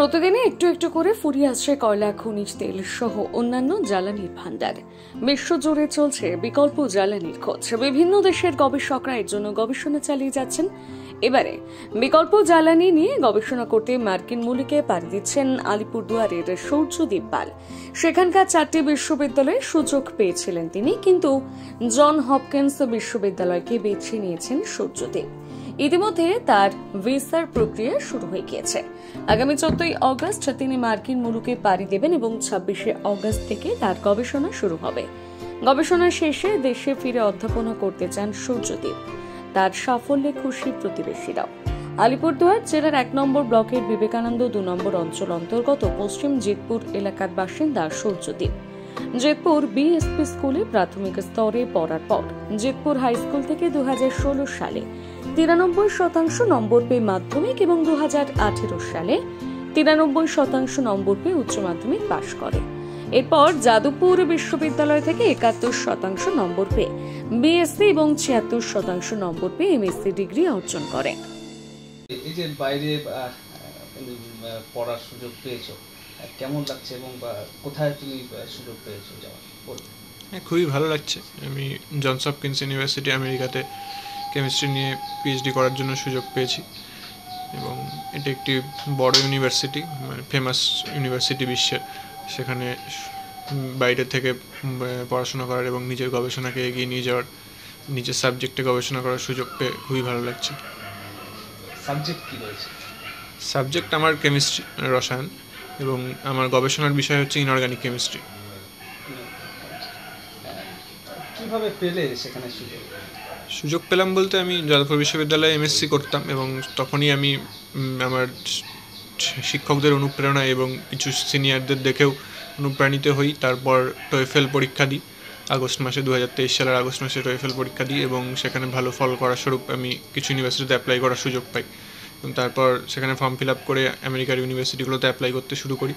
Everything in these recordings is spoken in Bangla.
প্রতিদিনই একটু একটু করে ফুরিয়ে আসছে কয়লা খনিজ তেল সহ অন্যান্য জ্বালানির ভান্ডার বিশ্বজুড়ে চলছে বিকল্প জ্বালানির খোঁজ বিভিন্ন দেশের গবেষকরা এর জন্য গবেষণা চালিয়ে যাচ্ছেন এবারে বিকল্প জ্বালানি নিয়ে গবেষণা করতে মার্কিন মূলিকে পাড়ি দিচ্ছেন আলিপুরদুয়ারের সূর্যদীপ পাল সেখানকার চারটি বিশ্ববিদ্যালয়ে সুযোগ পেয়েছিলেন তিনি কিন্তু জন হপকিন্স বিশ্ববিদ্যালয়কে বেছে নিয়েছেন সূর্যদীপ ইতিমধ্যে তার ভিসার প্রক্রিয়া শুরু হয়ে গিয়েছে আগামী চোদ্দই অগস্ট তিনি মার্কিন মুলুকে পাড়ি দেবেন এবং ছাব্বিশে অগস্ট থেকে তার গবেষণা শুরু হবে গবেষণা শেষে দেশে ফিরে অধ্যাপনা করতে চান সূর্যদেব তার সাফল্যে খুশি প্রতিবেশীরাও আলিপুরদুয়ার জেলার এক নম্বর ব্লকের বিবেকানন্দ দু নম্বর অঞ্চল অন্তর্গত পশ্চিম জিতপুর এলাকার বাসিন্দা সূর্যদেব জেতপুর বিএসপি স্কুলে প্রাথমিক স্তরে পড়ার পর জেতপুর হাই স্কুল থেকে দু সালে তিরানব্বই শতাংশ নম্বর পেয়ে মাধ্যমিক এবং দু সালে তিরানব্বই শতাংশ নম্বর পেয়ে উচ্চ মাধ্যমিক পাশ করে এরপর যাদবপুর বিশ্ববিদ্যালয় থেকে একাত্তর শতাংশ নম্বর পেয়ে বিএসসি এবং ছিয়াত্তর শতাংশ নম্বর পেয়ে এমএসসি ডিগ্রি অর্জন করে এই যে বাইরে পড়ার সুযোগ পেয়েছো কেমন লাগছে এবং কোথায় তুমি সুযোগ পেয়েছো যাওয়ার হ্যাঁ খুবই ভালো লাগছে আমি জনস হপকিন্স ইউনিভার্সিটি আমেরিকাতে কেমিস্ট্রি নিয়ে পিএইচডি করার জন্য সুযোগ পেয়েছি এবং এটি একটি বড় ইউনিভার্সিটি মানে ফেমাস ইউনিভার্সিটি বিশ্বের সেখানে বাইরে থেকে পড়াশোনা করার এবং নিজের গবেষণাকে এগিয়ে নিয়ে যাওয়ার নিজের সাবজেক্টে গবেষণা করার সুযোগ পেয়ে খুবই ভালো লাগছে সাবজেক্ট কী রয়েছে সাবজেক্ট আমার কেমিস্ট্রি রসায়ন এবং আমার গবেষণার বিষয় হচ্ছে ইনঅর্গানিক কেমিস্ট্রি কিভাবে পেলে সেখানে সুযোগ পেলাম বলতে আমি যাদবপুর বিশ্ববিদ্যালয়ে এমএসসি করতাম এবং তখনই আমি আমার শিক্ষকদের অনুপ্রেরণা এবং কিছু সিনিয়রদের দেখেও অনুপ্রাণিত হই তারপর টয়েফেল পরীক্ষা দিই আগস্ট মাসে দু হাজার তেইশ সালের আগস্ট মাসে টয়েফেল পরীক্ষা দিই এবং সেখানে ভালো ফল করা স্বরূপ আমি কিছু ইউনিভার্সিটিতে অ্যাপ্লাই করার সুযোগ পাই তারপর সেখানে ফর্ম ফিল আপ করে আমেরিকার ইউনিভার্সিটিগুলোতে অ্যাপ্লাই করতে শুরু করি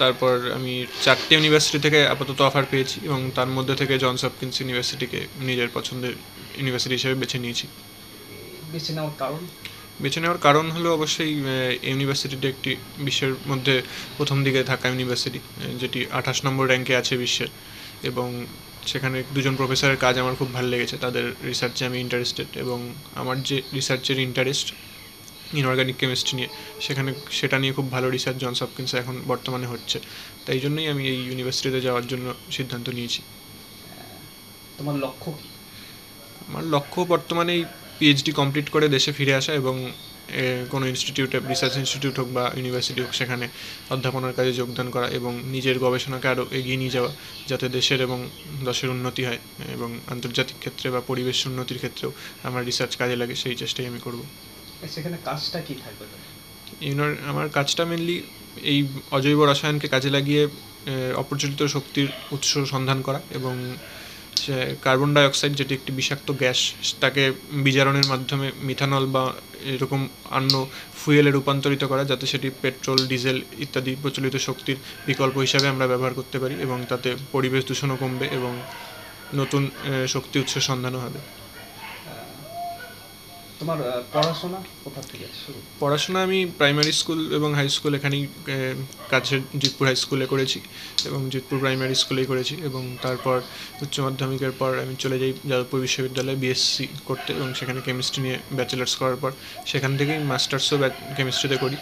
তারপর আমি চারটে ইউনিভার্সিটি থেকে আপাতত অফার পেয়েছি এবং তার মধ্যে থেকে জনস হপকিন্স ইউনিভার্সিটিকে নিজের পছন্দের ইউনিভার্সিটি হিসেবে বেছে নিয়েছি বেছে নেওয়ার কারণ বেছে নেওয়ার কারণ হলো অবশ্যই ইউনিভার্সিটিটা একটি বিশ্বের মধ্যে প্রথম দিকে থাকা ইউনিভার্সিটি যেটি আঠাশ নম্বর র্যাঙ্কে আছে বিশ্বের এবং সেখানে দুজন প্রফেসরের কাজ আমার খুব ভালো লেগেছে তাদের রিসার্চে আমি ইন্টারেস্টেড এবং আমার যে রিসার্চের ইন্টারেস্ট ইনঅর্গ্যানিক কেমিস্ট্রি নিয়ে সেখানে সেটা নিয়ে খুব ভালো রিসার্চ জনস সবকিন্স এখন বর্তমানে হচ্ছে তাই জন্যই আমি এই ইউনিভার্সিটিতে যাওয়ার জন্য সিদ্ধান্ত নিয়েছি তোমার লক্ষ্য আমার লক্ষ্য বর্তমানে এই পিএইচডি কমপ্লিট করে দেশে ফিরে আসা এবং কোনো ইনস্টিটিউটে রিসার্চ ইনস্টিটিউট হোক বা ইউনিভার্সিটি হোক সেখানে অধ্যাপনার কাজে যোগদান করা এবং নিজের গবেষণাকে আরও এগিয়ে নিয়ে যাওয়া যাতে দেশের এবং দেশের উন্নতি হয় এবং আন্তর্জাতিক ক্ষেত্রে বা পরিবেশ উন্নতির ক্ষেত্রেও আমার রিসার্চ কাজে লাগে সেই চেষ্টাই আমি করবো সেখানে কাজটা কি থাকবে ইউনার আমার কাজটা মেনলি এই অজৈব রসায়নকে কাজে লাগিয়ে অপ্রচলিত শক্তির উৎস সন্ধান করা এবং কার্বন ডাইঅক্সাইড যেটি একটি বিষাক্ত গ্যাস তাকে বিজারণের মাধ্যমে মিথানল বা এরকম অন্য ফুয়েলে রূপান্তরিত করা যাতে সেটি পেট্রোল ডিজেল ইত্যাদি প্রচলিত শক্তির বিকল্প হিসাবে আমরা ব্যবহার করতে পারি এবং তাতে পরিবেশ দূষণও কমবে এবং নতুন শক্তি উৎসের সন্ধানও হবে তোমার পড়াশোনা কোথা থেকে শুরু পড়াশোনা আমি প্রাইমারি স্কুল এবং হাই স্কুল এখানেই কাছের জিতপুর হাই স্কুলে করেছি এবং জিতপুর প্রাইমারি স্কুলেই করেছি এবং তারপর উচ্চ মাধ্যমিকের পর আমি চলে যাই যাদবপুর বিশ্ববিদ্যালয়ে বিএসসি করতে এবং সেখানে কেমিস্ট্রি নিয়ে ব্যাচেলার্স করার পর সেখান থেকেই মাস্টার্সও কেমিস্ট্রিতে করি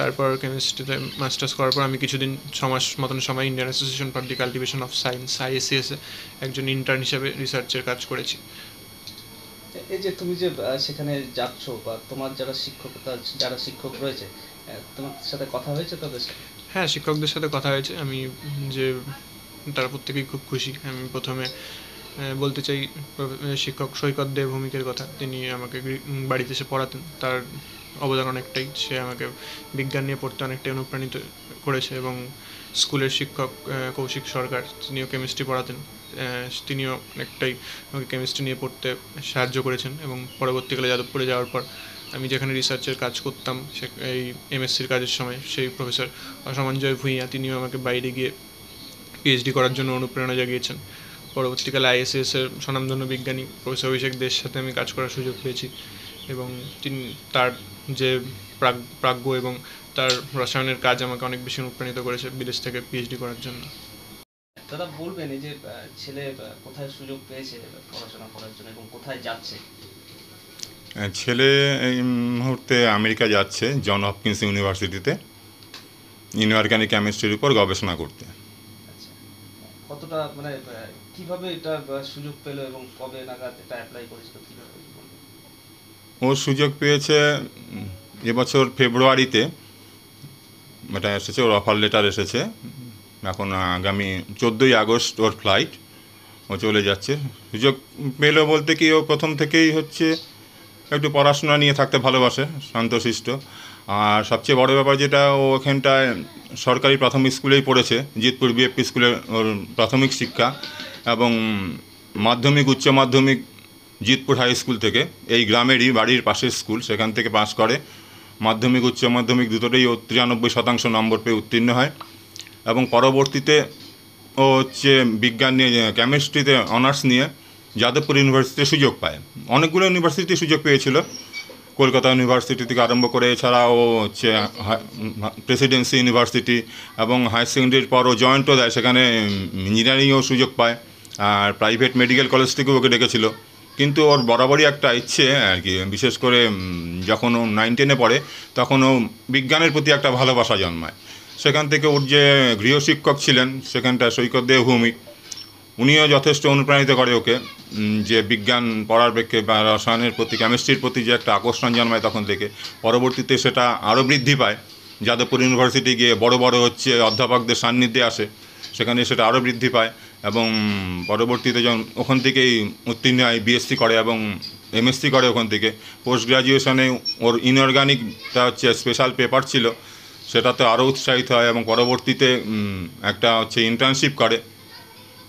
তারপর কেমিস্ট্রিতে মাস্টার্স করার পর আমি কিছুদিন সমাজ মতন সময় Indian Association for the Cultivation of Science আইএসিএসে একজন ইন্টার্ন হিসেবে রিসার্চের কাজ করেছি এই যে তুমি যে সেখানে যাচ্ছ বা তোমার যারা শিক্ষক যারা শিক্ষক রয়েছে তোমার সাথে কথা হয়েছে তাদের সাথে হ্যাঁ শিক্ষকদের সাথে কথা হয়েছে আমি যে তার প্রত্যেকেই খুব খুশি আমি প্রথমে বলতে চাই শিক্ষক সৈকত দে ভূমিকের কথা তিনি আমাকে বাড়িতে এসে পড়াতেন তার অবদান অনেকটাই সে আমাকে বিজ্ঞান নিয়ে পড়তে অনেকটাই অনুপ্রাণিত করেছে এবং স্কুলের শিক্ষক কৌশিক সরকার তিনিও কেমিস্ট্রি পড়াতেন তিনিও অনেকটাই আমাকে কেমিস্ট্রি নিয়ে পড়তে সাহায্য করেছেন এবং পরবর্তীকালে যাদবপুরে যাওয়ার পর আমি যেখানে রিসার্চের কাজ করতাম সে এই এমএসসির কাজের সময় সেই প্রফেসর অসমাঞ্জয় ভূঁইয়া তিনিও আমাকে বাইরে গিয়ে পিএইচডি করার জন্য অনুপ্রেরণা জাগিয়েছেন পরবর্তীকালে আইএসএসের স্বনামধন্য বিজ্ঞানী প্রফেসর অভিষেক দেশের সাথে আমি কাজ করার সুযোগ পেয়েছি এবং তিনি তার যে প্রাগ প্রাজ্ঞ এবং তার রসায়নের কাজ আমাকে অনেক বেশি অনুপ্রাণিত করেছে বিদেশ থেকে পিএইচডি করার জন্য দাদা বলবেন এই যে ছেলে কোথায় সুযোগ পেয়েছে পড়াশোনা করার জন্য এবং কোথায় যাচ্ছে ছেলে এই মুহূর্তে আমেরিকা যাচ্ছে জন হপকিন্স ইউনিভার্সিটিতে ইনঅর্গানিক কেমিস্ট্রির উপর গবেষণা করতে আচ্ছা। কতটা মানে কিভাবে এটা সুযোগ পেল এবং কবে নাগাদ এটা অ্যাপ্লাই করেছিল ও সুযোগ পেয়েছে এবছর ফেব্রুয়ারিতে এটা মানে, এসেছে ওর অফার লেটার এসেছে এখন আগামী চোদ্দোই আগস্ট ওর ফ্লাইট ও চলে যাচ্ছে সুযোগ পেলো বলতে কি ও প্রথম থেকেই হচ্ছে একটু পড়াশোনা নিয়ে থাকতে ভালোবাসে শান্তশিষ্ট আর সবচেয়ে বড় ব্যাপার যেটা ও এখানটায় সরকারি প্রাথমিক স্কুলেই পড়েছে জিতপুর বিএফপি স্কুলে ওর প্রাথমিক শিক্ষা এবং মাধ্যমিক উচ্চ মাধ্যমিক জিতপুর হাই স্কুল থেকে এই গ্রামেরই বাড়ির পাশের স্কুল সেখান থেকে পাস করে মাধ্যমিক উচ্চ মাধ্যমিক দুটোতেই ও তিরানব্বই শতাংশ নম্বর পেয়ে উত্তীর্ণ হয় এবং পরবর্তীতে ও হচ্ছে বিজ্ঞান নিয়ে কেমিস্ট্রিতে অনার্স নিয়ে যাদবপুর ইউনিভার্সিটিতে সুযোগ পায় অনেকগুলো ইউনিভার্সিটি সুযোগ পেয়েছিল কলকাতা ইউনিভার্সিটি থেকে আরম্ভ করে এছাড়াও হচ্ছে প্রেসিডেন্সি ইউনিভার্সিটি এবং হায়ার সেকেন্ডারির পর ও জয়েন্টও দেয় সেখানে ইঞ্জিনিয়ারিংয়েও সুযোগ পায় আর প্রাইভেট মেডিকেল কলেজ থেকেও ওকে ডেকেছিল কিন্তু ওর বরাবরই একটা ইচ্ছে আর কি বিশেষ করে যখন ও নাইন টেনে পড়ে তখন ও বিজ্ঞানের প্রতি একটা ভালোবাসা জন্মায় সেখান থেকে ওর যে গৃহশিক্ষক ছিলেন সেখানটা সৈকত দেহভূমি উনিও যথেষ্ট অনুপ্রাণিত করে ওকে যে বিজ্ঞান পড়ার পক্ষে বা রসায়নের প্রতি কেমিস্ট্রির প্রতি যে একটা আকর্ষণ জন্মায় তখন থেকে পরবর্তীতে সেটা আরও বৃদ্ধি পায় যাদবপুর ইউনিভার্সিটি গিয়ে বড় বড় হচ্ছে অধ্যাপকদের সান্নিধ্যে আসে সেখানে সেটা আরও বৃদ্ধি পায় এবং পরবর্তীতে যখন ওখান থেকেই উত্তীর্ণ হয় বিএসসি করে এবং এমএসসি করে ওখান থেকে পোস্ট গ্রাজুয়েশনে ওর ইনঅর্গানিকটা হচ্ছে স্পেশাল পেপার ছিল সেটাতে আরও উৎসাহিত হয় এবং পরবর্তীতে একটা হচ্ছে ইন্টার্নশিপ করে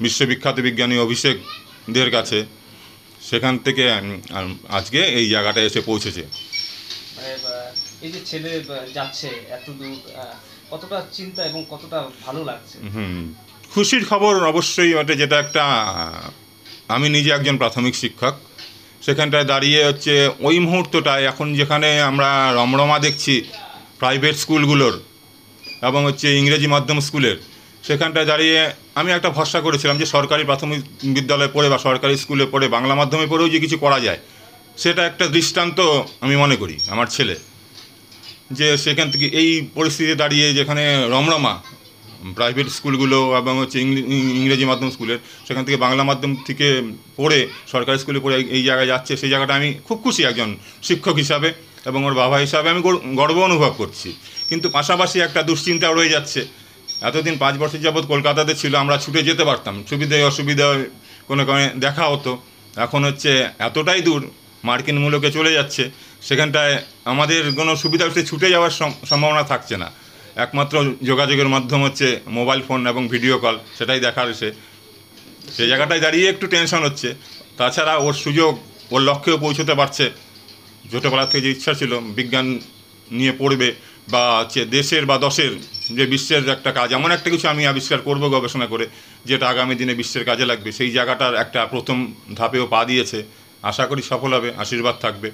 বিশ্ববিখ্যাত বিজ্ঞানী অভিষেকদের কাছে সেখান থেকে আজকে এই জায়গাটা এসে পৌঁছেছে এই যে ছেলে যাচ্ছে এত কতটা চিন্তা এবং কতটা ভালো লাগছে হুম খুশির খবর অবশ্যই ওটা যেটা একটা আমি নিজে একজন প্রাথমিক শিক্ষক সেখানটায় দাঁড়িয়ে হচ্ছে ওই মুহূর্তটায় এখন যেখানে আমরা রমরমা দেখছি প্রাইভেট স্কুলগুলোর এবং হচ্ছে ইংরেজি মাধ্যম স্কুলের সেখানটায় দাঁড়িয়ে আমি একটা ভরসা করেছিলাম যে সরকারি প্রাথমিক বিদ্যালয়ে পড়ে বা সরকারি স্কুলে পড়ে বাংলা মাধ্যমে পড়েও যে কিছু করা যায় সেটা একটা দৃষ্টান্ত আমি মনে করি আমার ছেলে যে সেখান থেকে এই পরিস্থিতিতে দাঁড়িয়ে যেখানে রমরমা প্রাইভেট স্কুলগুলো এবং হচ্ছে ইংরেজি মাধ্যম স্কুলের সেখান থেকে বাংলা মাধ্যম থেকে পড়ে সরকারি স্কুলে পড়ে এই জায়গায় যাচ্ছে সেই জায়গাটা আমি খুব খুশি একজন শিক্ষক হিসাবে এবং ওর বাবা হিসাবে আমি গর্ব অনুভব করছি কিন্তু পাশাপাশি একটা দুশ্চিন্তা রয়ে যাচ্ছে এতদিন পাঁচ বছর যাবৎ কলকাতাতে ছিল আমরা ছুটে যেতে পারতাম সুবিধায় অসুবিধায় কোনো কারণে দেখা হতো এখন হচ্ছে এতটাই দূর মার্কিন মূলকে চলে যাচ্ছে সেখানটায় আমাদের কোনো সুবিধা হচ্ছে ছুটে যাওয়ার সম্ভাবনা থাকছে না একমাত্র যোগাযোগের মাধ্যম হচ্ছে মোবাইল ফোন এবং ভিডিও কল সেটাই দেখার সে সেই জায়গাটায় দাঁড়িয়ে একটু টেনশন হচ্ছে তাছাড়া ওর সুযোগ ওর লক্ষ্যেও পৌঁছতে পারছে ছোটোবেলা থেকে যে ইচ্ছা ছিল বিজ্ঞান নিয়ে পড়বে বা হচ্ছে দেশের বা দশের যে বিশ্বের একটা কাজ এমন একটা কিছু আমি আবিষ্কার করব গবেষণা করে যেটা আগামী দিনে বিশ্বের কাজে লাগবে সেই জায়গাটার একটা প্রথম ধাপেও পা দিয়েছে আশা করি সফল হবে আশীর্বাদ থাকবে